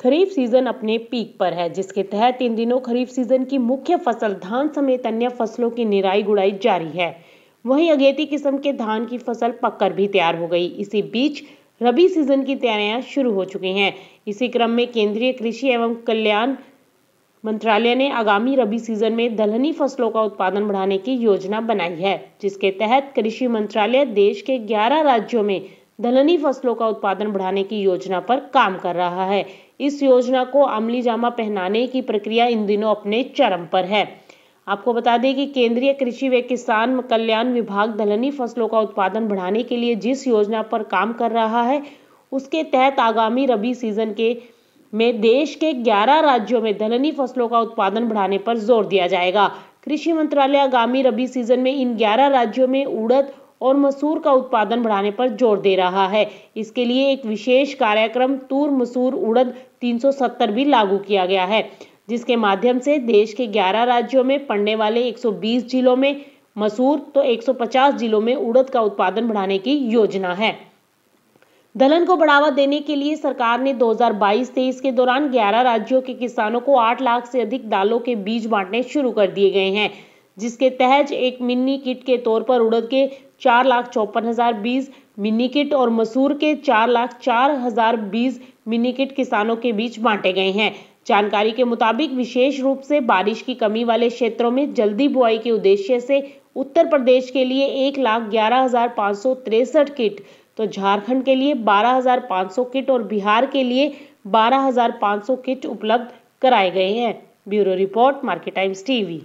खरीफ season अपने peak पर है जिसके तहत इन दिनों खरीफ सीजन की मुख्य फसल धान समेत अन्य फसलों की निराई गुड़ाई जारी है वहीं अगेती किस्म के धान की फसल पककर भी तैयार हो गई इसी बीच रबी सीजन की तैयारियां शुरू हो चुकी हैं इसी क्रम में केंद्रीय कृषि एवं कल्याण मंत्रालय ने आगामी रबी सीजन में दलहनी फसलों का उत्पादन बढ़ाने की योजना बनाई है जिसके तहत कृषि मंत्रालय देश के 11 राज्यों में दलहनी फसलों का उत्पादन बढ़ाने की योजना पर काम कर रहा है इस योजना को अमली जामा पहनाने की प्रक्रिया इन दिनों अपने चरम पर है आपको बता दें कि केंद्रीय कृषि व किसान कल्याण विभाग दलहनी फसलों का उत्पादन बढ़ाने के लिए जिस योजना पर काम कर रहा है उसके तहत आगामी रबी सीजन के में देश के 11 राज्यों में दलहनी फसलों का उत्पादन बढ़ाने पर जोर दिया जाएगा कृषि मंत्रालय आगामी रबी सीजन में इन 11 राज्यों में उड़द और मसूर का उत्पादन बढ़ाने पर जोर दे रहा है इसके लिए एक विशेष कार्यक्रम तूर मसूर उड़द 370 भी लागू किया गया है जिसके माध्यम से देश के 11 राज्यों में पड़ने वाले 120 जिलों में मसूर तो 150 जिलों में उड़द का उत्पादन बढ़ाने की योजना है दलहन को बढ़ावा देने के लिए सरकार ने 2022-23 के दौरान 11 राज्यों के किसानों को 8 लाख से अधिक दालों के बीज बांटने शुरू कर दिए गए हैं जिसके तहत एक मिनी किट के तौर पर उड़द के चार लाख चौपन हज़ार बीस मिनी किट और मसूर के चार लाख चार हज़ार बीस मिनी किट किसानों के बीच बांटे गए हैं जानकारी के मुताबिक विशेष रूप से बारिश की कमी वाले क्षेत्रों में जल्दी बुआई के उद्देश्य से उत्तर प्रदेश के लिए एक लाख ग्यारह हज़ार पाँच सौ तिरसठ किट तो झारखंड के लिए बारह हज़ार पाँच सौ किट और बिहार के लिए बारह हज़ार पाँच सौ किट उपलब्ध कराए गए हैं bureau report Market Times TV